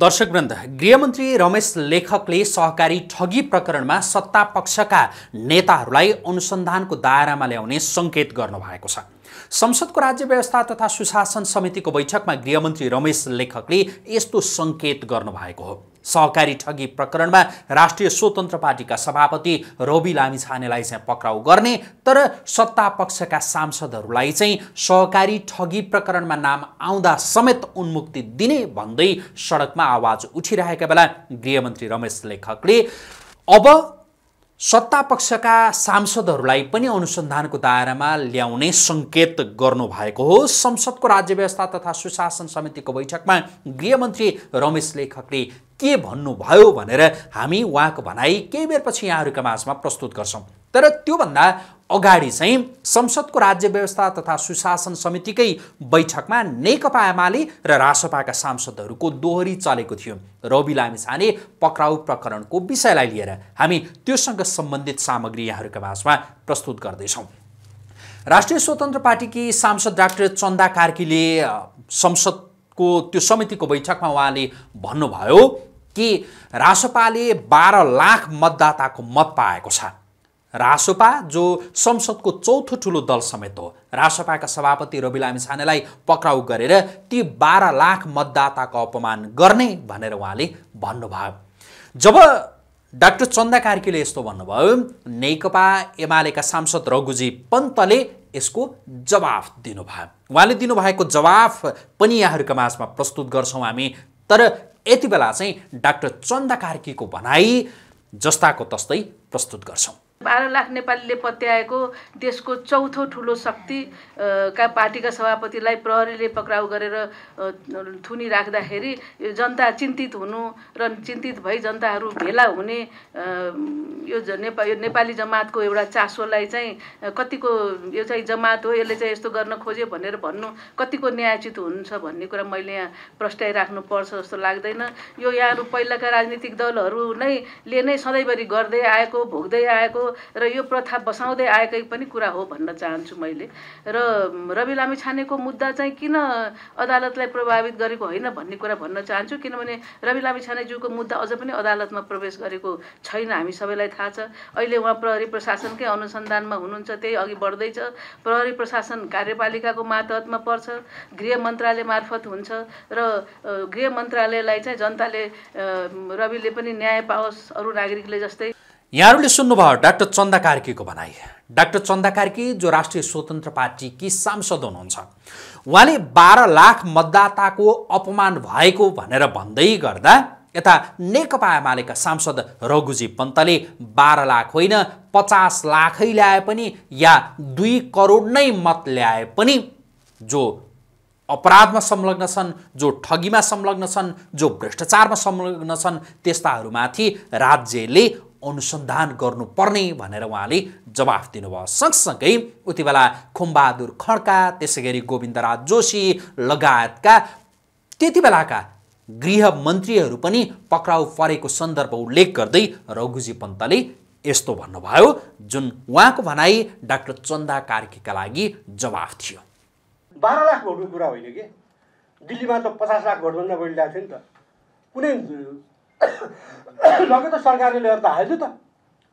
दर्शकवृन्द गृहमन्त्री रमेश लेखकले सहकारी ठगी प्रकरणमा सत्ता पक्षका नेताहरूलाई अनुसन्धानको दायरामा ल्याउने सङ्केत गर्नुभएको छ संसदको राज्य व्यवस्था तथा सुशासन समितिको बैठकमा गृहमन्त्री रमेश लेखकले यस्तो सङ्केत गर्नुभएको हो सहकारी ठगी प्रकरणमा राष्ट्रिय स्वतन्त्र पार्टीका सभापति रवि लामिछानेलाई चाहिँ पक्राउ गर्ने तर सत्ता पक्षका सांसदहरूलाई चाहिँ सहकारी ठगी प्रकरणमा नाम आउँदा समेत उन्मुक्ति दिने भन्दै सडकमा आवाज उठिरहेका बेला गृहमन्त्री रमेश लेखकले अब सत्ता पक्षका सांसदहरूलाई पनि अनुसन्धानको दायरामा ल्याउने सङ्केत गर्नुभएको हो संसदको राज्य व्यवस्था तथा सुशासन समितिको बैठकमा गृहमन्त्री रमेश लेखकले के भन्नुभयो भनेर हामी उहाँको भनाइ केही बेरपछि यहाँहरूका माझमा प्रस्तुत गर्छौँ तर त्योभन्दा अगाडि चाहिँ संसदको राज्य व्यवस्था तथा सुशासन समितिकै बैठकमा नेकपा एमाले र रासपाका सांसदहरूको दोहोरी चलेको थियो रवि लामिछाने पक्राउ प्रकरणको विषयलाई लिएर हामी त्योसँग सम्बन्धित सामग्री यहाँहरूका माझमा प्रस्तुत गर्दैछौँ राष्ट्रिय स्वतन्त्र पार्टीकी सांसद डाक्टर चन्दा कार्कीले संसदको त्यो समितिको बैठकमा उहाँले भन्नुभयो कि रासपाले बाह्र लाख मतदाताको मत पाएको छ रासोपा जो संसदको चौथो ठुलो दल समेत हो रासोपाका सभापति रवि लामी सानेलाई पक्राउ गरेर ती बाह्र लाख मतदाताको अपमान गर्ने भनेर उहाँले भन्नुभयो जब डाक्टर चन्दा कार्कीले यस्तो भन्नुभयो नेकपा एमालेका सांसद रघुजी पन्तले यसको जवाफ दिनुभयो उहाँले दिनुभएको जवाफ पनि यहाँहरूका माझमा प्रस्तुत गर्छौँ हामी तर यति बेला चाहिँ डाक्टर चन्दा कार्कीको भनाई जस्ताको तस्तै प्रस्तुत गर्छौँ बाह्र लाख नेपालीले पत्याएको देशको चौथो ठुलो शक्ति का पार्टीका सभापतिलाई प्रहरीले पक्राउ गरेर थुनी राख्दाखेरि जनता चिन्तित हुनु र चिन्तित भई जनताहरू भेला हुने यो नेपा नेपाली जमातको एउटा चासोलाई चाहिँ कतिको यो चाहिँ जमात हो यसले चाहिँ यस्तो गर्न खोज्यो भनेर भन्नु कतिको न्यायचित हुन्छ भन्ने कुरा मैले यहाँ प्रस्ट्याइराख्नु पर्छ जस्तो लाग्दैन यो यहाँहरू पहिलाका राजनीतिक दलहरू नै ले नै सधैँभरि गर्दै आएको भोग्दै आएको र यो प्रथा बसाउँदै आएकै पनि कुरा हो भन्न चाहन्छु मैले र रवि लामिछानेको मुद्दा चाहिँ किन अदालतलाई प्रभावित गरेको होइन भन्ने कुरा भन्न चाहन्छु किनभने रवि लामिछानेज्यूको मुद्दा अझ पनि अदालतमा प्रवेश गरेको छैन हामी सबैलाई थाहा छ अहिले उहाँ प्रहरी प्रशासनकै अनुसन्धानमा हुनुहुन्छ त्यही अघि बढ्दैछ प्रहरी प्रशासन कार्यपालिकाको मातहतमा पर्छ गृह मन्त्रालय मार्फत हुन्छ र गृह मन्त्रालयलाई चाहिँ जनताले रविले पनि न्याय पाओस् अरू नागरिकले जस्तै यहाँहरूले सुन्नुभयो डाक्टर चन्दा कार्कीको भनाइ डाक्टर चन्दा कार्की जो राष्ट्रिय स्वतन्त्र पार्टीकी सांसद हुनुहुन्छ उहाँले बाह्र लाख मतदाताको अपमान भएको भनेर भन्दै गर्दा यता नेकपा एमालेका सांसद रघुजी पन्तले बाह्र लाख होइन पचास लाखै ल्याए पनि या दुई करोड नै मत ल्याए पनि जो अपराधमा संलग्न छन् जो ठगीमा संलग्न छन् जो भ्रष्टाचारमा संलग्न छन् त्यस्ताहरूमाथि राज्यले अनुसन्धान गर्नुपर्ने भनेर उहाँले जवाफ दिनुभयो सँगसँगै उति बेला खुम्बहादुर खड्का त्यसै गरी गोविन्दराज जोशी लगायतका त्यति बेलाका गृहमन्त्रीहरू पनि पक्राउ परेको सन्दर्भ उल्लेख गर्दै रघुजी पन्तले यस्तो भन्नुभयो जुन उहाँको भनाइ डाक्टर चन्दा कार्कीका लागि जवाफ थियो बाह्र लाख भोट्नु कुरा होइन कि दिल्लीमा त पचास लाख भन्दा बढी ल्याएको नि त कुनै लगे त सरकारले लिएर त हाल्यो त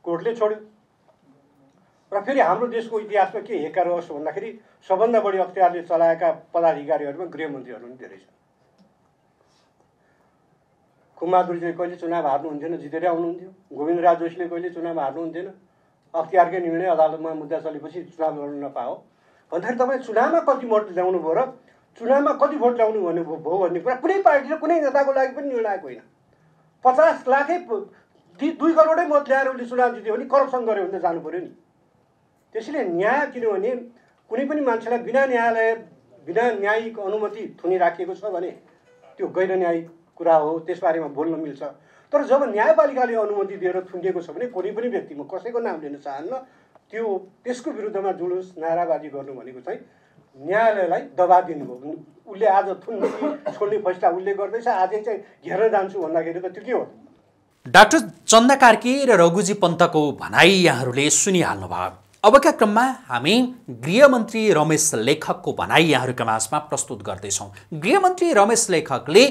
कोर्टले छोड्यो र फेरि हाम्रो देशको इतिहासमा के हेक्का रहोस् भन्दाखेरि सबभन्दा बढी अख्तियारले चलाएका पदाधिकारीहरूमा गृहमन्त्रीहरू पनि धेरै छन् खुमबहादुरजीले कहिले चुनाव हार्नुहुन्थेन जितेरै आउनुहुन्थ्यो गोविन्द राज जोशीले कहिले चुनाव हार्नुहुन्थेन अख्तियारकै निर्णय अदालतमा मुद्दा चलेपछि चुनाव लड्नु नपाओ भन्दाखेरि तपाईँ चुनावमा कति भोट ल्याउनु भयो र चुनावमा कति भोट ल्याउनु भन्नु भयो भन्ने कुरा कुनै पार्टी र कुनै नेताको लागि पनि निर्णायक होइन पचास लाखै दुई करोडै मत ल्याएर उसले चुनाव जित्यो भने करप्सन गऱ्यो भने त जानु पऱ्यो नि त्यसैले न्याय किनभने कुनै पनि मान्छेलाई बिना न्यायालय बिना न्यायिक अनुमति थुनिराखिएको छ भने त्यो गैर न्यायिक कुरा हो त्यसबारेमा बोल्न मिल्छ तर जब न्यायपालिकाले अनुमति दिएर थुनिएको छ भने कुनै पनि व्यक्ति म कसैको नाम लिन चाहन्न त्यो त्यसको विरुद्धमा जुलुस नाराबाजी गर्नु भनेको चाहिँ न्यायालयलाई दबाब दिनुभयो उसले आज थुन्सी छोड्ने फैसला उसले गर्दैछ आजै चाहिँ घेर्न जान्छु भन्दाखेरि त त्यो के हो डाक्टर चन्दा कार्की र रघुजी पन्तको भनाइ यहाँहरूले सुनिहाल्नु भयो अबका क्रममा हामी गृहमन्त्री रमेश लेखकको भनाइ यहाँहरूका माझमा प्रस्तुत गर्दैछौँ गृहमन्त्री रमेश लेखकले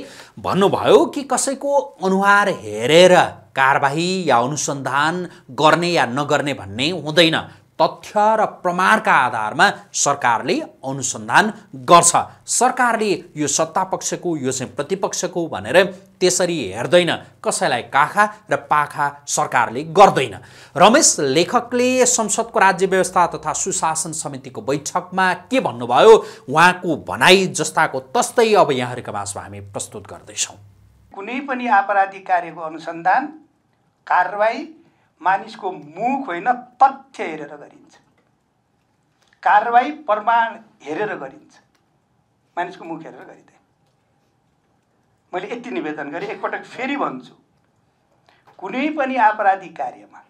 भन्नुभयो कि कसैको अनुहार हेरेर कारबाही या अनुसन्धान गर्ने या नगर्ने भन्ने हुँदैन तथ्य र प्रमाणका आधारमा सरकारले अनुसन्धान गर्छ सरकारले यो सत्ता पक्षको यो चाहिँ प्रतिपक्षको भनेर त्यसरी हेर्दैन कसैलाई काखा र पाखा सरकारले गर्दैन रमेश लेखकले संसदको राज्य व्यवस्था तथा सुशासन समितिको बैठकमा के भन्नुभयो उहाँको भनाइ जस्ताको तस्तै अब यहाँहरूका माझमा हामी प्रस्तुत गर्दैछौँ कुनै पनि आपराधिक कार्यको अनुसन्धान कारवाही मानिसको मुख होइन तथ्य हेरेर गरिन्छ कारवाही प्रमाण हेरेर गरिन्छ मानिसको मुख हेरेर गरिँदैन मैले यति निवेदन गरेँ एकपटक फेरि भन्छु कुनै पनि आपराधिक कार्यमा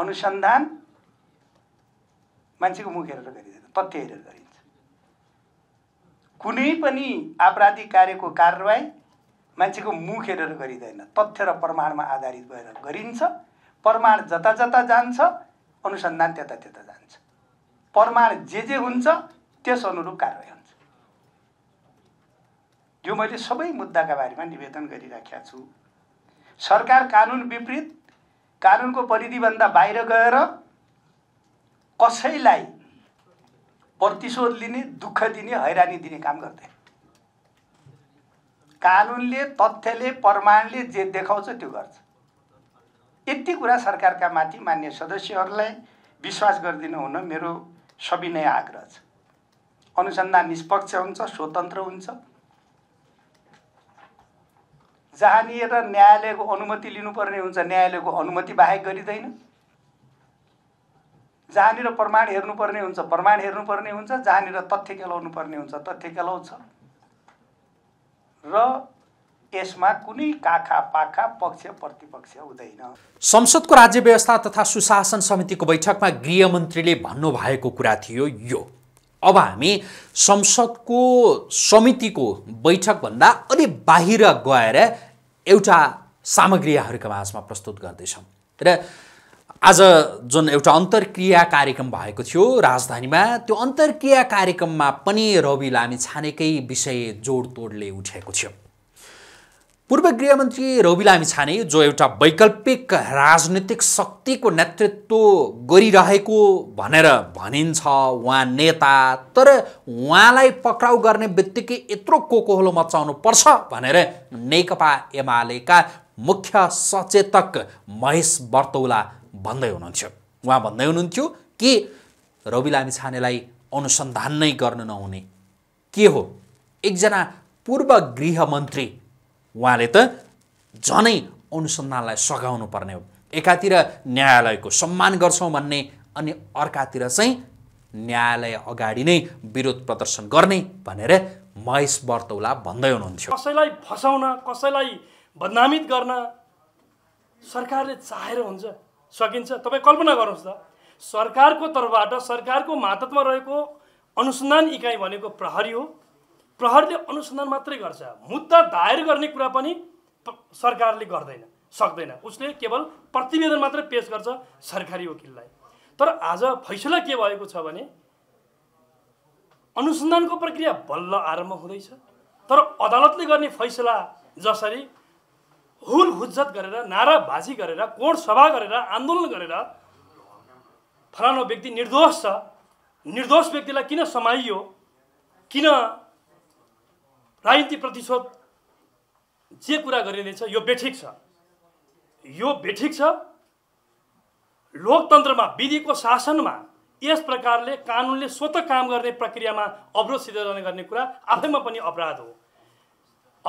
अनुसन्धान मान्छेको मुख हेरेर गरिँदैन तथ्य हेरेर गरिन्छ कुनै पनि आपराधिक कार्यको कारवाही मान्छेको मुख हेरेर गरिँदैन तथ्य र प्रमाणमा आधारित भएर गरिन्छ प्रमाण जता जता जान्छ अनुसन्धान त्यता त्यता जान्छ प्रमाण जे जे हुन्छ त्यस अनुरूप कारवाही हुन्छ यो मैले सबै मुद्दाका बारेमा निवेदन गरिराखेको छु सरकार कानुन विपरीत कानुनको परिधिभन्दा बाहिर गएर कसैलाई प्रतिशोध लिने दुःख दिने हैरानी दिने काम गर्दैन कानुनले तथ्यले प्रमाणले जे देखाउँछ त्यो गर्छ यति कुरा सरकारका माथि मान्य सदस्यहरूलाई विश्वास गरिदिनु हुन मेरो सविनय आग्रह छ अनुसन्धान निष्पक्ष हुन्छ स्वतन्त्र हुन्छ जहाँनिर न्यायालयको अनुमति लिनुपर्ने हुन्छ न्यायालयको अनुमति बाहेक गरिँदैन जहाँनिर प्रमाण हेर्नुपर्ने हुन्छ प्रमाण हेर्नुपर्ने हुन्छ जहाँनिर तथ्य केलाउनु पर्ने हुन्छ तथ्य केलाउँछ र यसमा कुनै काखा पाखा पक्ष प्रतिपक्ष हुँदैन संसदको राज्य व्यवस्था तथा सुशासन समितिको बैठकमा गृहमन्त्रीले भन्नुभएको कुरा थियो यो अब हामी संसदको समितिको बैठकभन्दा अलिक बाहिर गएर एउटा सामग्रीहरूको माझमा प्रस्तुत गर्दैछौँ र आज जुन एउटा अन्तर्क्रिया कार्यक्रम भएको थियो राजधानीमा त्यो अन्तर्क्रिया कार्यक्रममा पनि रवि लामी छानेकै विषय जोडतोडले उठेको थियो पूर्व गृहमन्त्री रवि लामी छाने जो एउटा वैकल्पिक राजनीतिक शक्तिको नेतृत्व गरिरहेको भनेर भनिन्छ उहाँ नेता तर उहाँलाई पक्राउ गर्ने बित्तिकै यत्रो कोकोहलो मचाउनु पर्छ भनेर नेकपा एमालेका मुख्य सचेतक महेश बर्तौला भन्दै हुनुहुन्थ्यो उहाँ भन्दै हुनुहुन्थ्यो कि रवि लामी छानेलाई अनुसन्धान नै गर्नु नहुने के हो एकजना पूर्व गृहमन्त्री उहाँले त झनै अनुसन्धानलाई सघाउनु पर्ने हो एकातिर न्यायालयको सम्मान गर्छौँ भन्ने अनि अर्कातिर चाहिँ न्यायालय अगाडि नै विरोध प्रदर्शन गर्ने भनेर महेश बर्तौला भन्दै हुनुहुन्थ्यो कसैलाई फसाउन कसैलाई बदनामित गर्न सरकारले चाहेर हुन्छ सकिन्छ तपाईँ कल्पना गर्नुहोस् त सरकारको तर्फबाट सरकारको मातत्वमा रहेको अनुसन्धान इकाइ भनेको प्रहरी हो प्रहरीले अनुसन्धान मात्रै गर्छ मुद्दा दायर गर्ने कुरा पनि सरकारले गर्दैन सक्दैन उसले केवल प्रतिवेदन मात्र पेस गर्छ सरकारी वकिललाई तर आज फैसला के भएको छ भने अनुसन्धानको प्रक्रिया बल्ल आरम्भ हुँदैछ तर अदालतले गर्ने फैसला जसरी हुल हुज्जत गरेर नाराबाजी गरेर कोड सभा गरेर आन्दोलन गरेर फलानु व्यक्ति निर्दोष छ निर्दोष व्यक्तिलाई किन समाइयो किन राजनीति प्रतिशोध जे कुरा गरिँदैछ यो बेठिक छ यो बेठिक छ लोकतन्त्रमा विधिको शासनमा यस प्रकारले कानुनले स्वत काम गर्ने प्रक्रियामा अवरोध सिर्जना गर्ने कुरा आफैमा पनि अपराध हो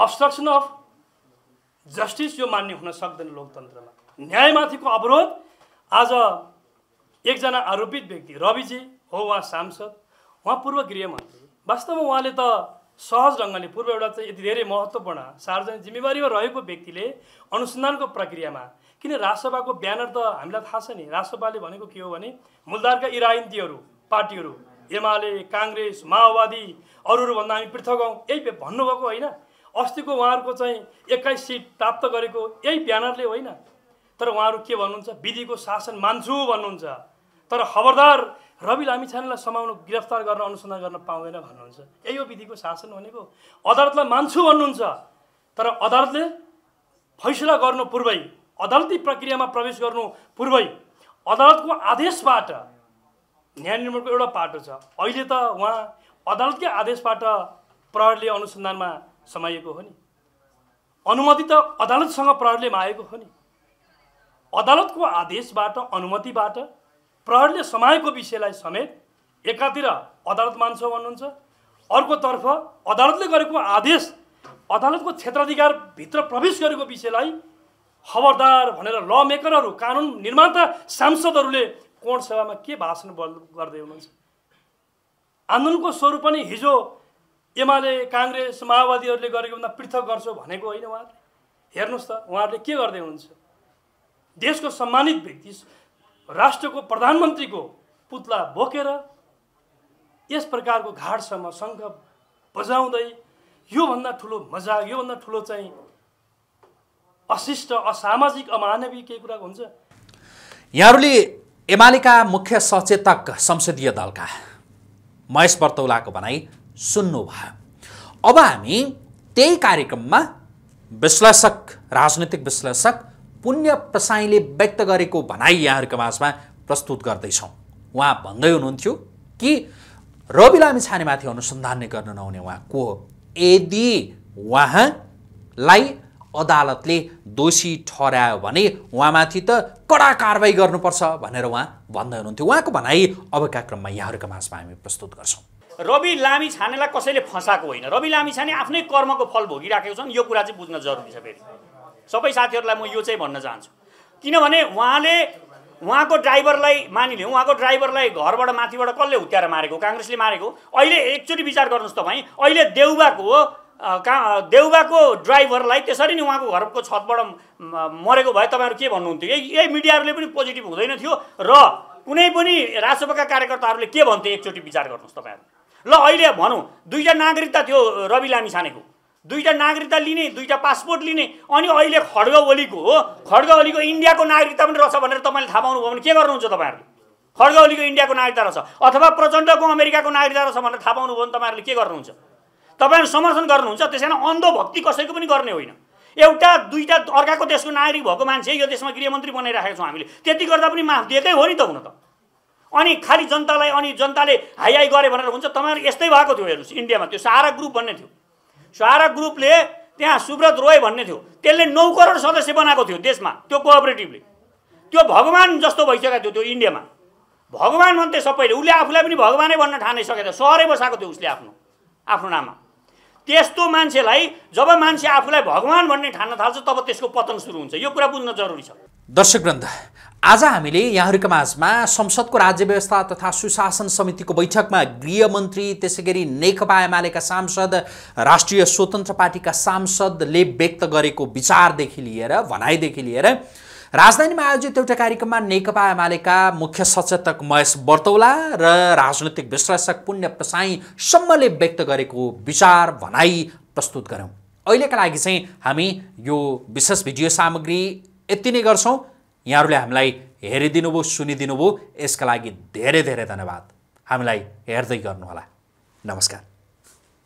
अब्स्ट्रक्सन अफ जस्टिस यो मान्य हुन सक्दैन लोकतन्त्रमा न्यायमाथिको अवरोध आज एकजना आरोपित व्यक्ति रविजी हो उहाँ सांसद उहाँ पूर्व गृहमन्त्री वास्तवमा उहाँले त सहज ढङ्गले पूर्व एउटा चाहिँ यति धेरै महत्त्वपूर्ण सार्वजनिक जिम्मेवारीमा रहेको व्यक्तिले अनुसन्धानको प्रक्रियामा किन राजसभाको ब्यानर त हामीलाई थाहा छ नि राजसभाले भनेको के हो भने मूलधारका इरायन्तीहरू पार्टीहरू एमाले काङ्ग्रेस माओवादी अरूहरूभन्दा हामी पृथक हौँ यही भन्नुभएको होइन अस्तिको उहाँहरूको चाहिँ एक्काइस सिट प्राप्त गरेको यही ब्यानरले होइन तर उहाँहरू के भन्नुहुन्छ विधिको शासन मान्छु भन्नुहुन्छ तर खबरदार रवि लामिछानेलाई समाउनु गिरफ्तार गर्न अनुसन्धान गर्न पाउँदैन भन्नुहुन्छ यही हो विधिको शासन भनेको अदालतलाई मान्छु भन्नुहुन्छ तर अदालतले फैसला गर्नु पूर्वै अदालती प्रक्रियामा प्रवेश गर्नु पूर्वै अदालतको आदेशबाट न्याय निर्माणको एउटा पाटो छ अहिले त उहाँ अदालतकै आदेशबाट प्रहरीले अनुसन्धानमा समाइएको हो नि अनुमति त अदालतसँग प्रहरीले मागेको हो नि अदालतको आदेशबाट अनुमतिबाट प्रहरले समाएको विषयलाई समेत एकातिर अदालत मान्छ भन्नुहुन्छ अर्कोतर्फ अदालतले गरेको आदेश अदालतको क्षेत्राधिकारभित्र प्रवेश गरेको विषयलाई खबरदार भनेर ल मेकरहरू कानुन निर्माता सांसदहरूले कोण सभामा के भाषण गर्दै हुनुहुन्छ आन्दोलनको स्वरूप पनि हिजो एमाले काङ्ग्रेस माओवादीहरूले गरेको भन्दा पृथक गर्छु भनेको होइन उहाँहरूले हेर्नुहोस् त उहाँहरूले के गर्दै हुनुहुन्छ देशको सम्मानित व्यक्ति राष्ट्रको प्रधानमन्त्रीको पुतला बोकेर यस प्रकारको घाटसम्म शङ्ख बजाउँदै योभन्दा ठुलो मजा योभन्दा ठुलो चाहिँ अशिष्ट असामाजिक अमानवीय केही कुराको हुन्छ यहाँहरूले एमालेका मुख्य सचेतक संसदीय दलका महेश बर्तौलाको भनाइ भयो अब हामी त्यही कार्यक्रममा विश्लेषक राजनैतिक विश्लेषक पुण्य प्रसाईले व्यक्त गरेको भनाइ यहाँहरूको माझमा प्रस्तुत गर्दैछौँ उहाँ भन्दै हुनुहुन्थ्यो कि रवि लामी छानेमाथि अनुसन्धान नै गर्न नहुने उहाँ को यदि उहाँलाई अदालतले दोषी ठहरायो भने उहाँमाथि त कडा कारवाही गर्नुपर्छ भनेर उहाँ भन्दै हुनुहुन्थ्यो उहाँको भनाइ अबका क्रममा यहाँहरूको माझमा हामी प्रस्तुत गर्छौँ रवि लामी छानेलाई कसैले फँसाएको होइन रवि लामी छाने आफ्नै कर्मको फल भोगिराखेको छन् यो कुरा चाहिँ बुझ्न जरुरी छ फेरि सबै साथीहरूलाई म यो चाहिँ भन्न चाहन्छु किनभने उहाँले उहाँको ड्राइभरलाई मानिलिउँ उहाँको ड्राइभरलाई घरबाट माथिबाट कसले हुत्याएर मारेको काङ्ग्रेसले मारेको अहिले एकचोटि विचार गर्नुहोस् तपाईँ अहिले देउबाको का देउबाको ड्राइभरलाई त्यसरी नै उहाँको घरको छतबाट मरेको भए तपाईँहरू के भन्नुहुन्थ्यो यही यही मिडियाहरूले पनि पोजिटिभ हुँदैन थियो र कुनै पनि राजसभाका कार्यकर्ताहरूले के भन्थे एकचोटि विचार गर्नुहोस् तपाईँहरू ल अहिले भनौँ दुईवटा नागरिकता थियो रवि लामी छानेको दुईवटा नागरिकता लिने दुईवटा पासपोर्ट लिने अनि अहिले खड्ग ओलीको खड्ग ओलीको इन्डियाको नागरिकता पनि रहेछ भनेर तपाईँले थाहा पाउनुभयो भने के गर्नुहुन्छ तपाईँहरूले खड्ग ओलीको इन्डियाको नागरिकता रहेछ अथवा प्रचण्डको अमेरिकाको नागरिकता रहेछ भनेर थाहा पाउनुभयो भने तपाईँहरूले के गर्नुहुन्छ तपाईँहरू समर्थन गर्नुहुन्छ त्यसै कारण अन्धभक्ति कसैको पनि गर्ने होइन एउटा दुईवटा अर्काको देशको नागरिक भएको मान्छे यो देशमा गृहमन्त्री बनाइराखेको छौँ हामीले त्यति गर्दा पनि माफ दिएकै हो नि त हुन त अनि खालि जनतालाई अनि जनताले हाई हाई गरे भनेर हुन्छ तपाईँहरू यस्तै भएको थियो हेर्नुहोस् इन्डियामा त्यो सारा ग्रुप भन्ने थियो सहारा ग्रुपले त्यहाँ सुब्रत रोय भन्ने थियो त्यसले नौ करोड सदस्य बनाएको थियो देशमा त्यो कोअपरेटिभले त्यो भगवान् जस्तो भइसकेको थियो त्यो इन्डियामा भगवान् भन्थे सबैले उसले आफूलाई पनि भगवानै भन्न ठानिसकेको थियो सहरै बसाएको थियो उसले आफ्नो आफ्नो नाममा त्यस्तो मान्छेलाई जब मान्छे आफूलाई भगवान् भन्ने ठान्न थाल्छ तब त्यसको पतन सुरु हुन्छ यो कुरा बुझ्न जरुरी छ दर्शक ग्रन्थ आज हामीले यहाँहरूको माझमा संसदको राज्य व्यवस्था तथा सुशासन समितिको बैठकमा गृहमन्त्री त्यसै गरी नेकपा एमालेका सांसद राष्ट्रिय स्वतन्त्र पार्टीका सांसदले व्यक्त गरेको विचारदेखि लिएर भनाइदेखि लिएर राजधानीमा आयोजित एउटा कार्यक्रममा नेकपा एमालेका मुख्य सचेतक महेश बर्तौला र राजनैतिक विश्लेषक पुण्य प्रसाईसम्मले व्यक्त गरेको विचार भनाइ प्रस्तुत गऱ्यौँ अहिलेका लागि चाहिँ हामी यो विशेष भिडियो सामग्री यति नै गर्छौँ यहाँहरूले हामीलाई हेरिदिनु सुनिदिनु भयो यसका लागि धेरै धेरै धन्यवाद हामीलाई हेर्दै गर्नुहोला नमस्कार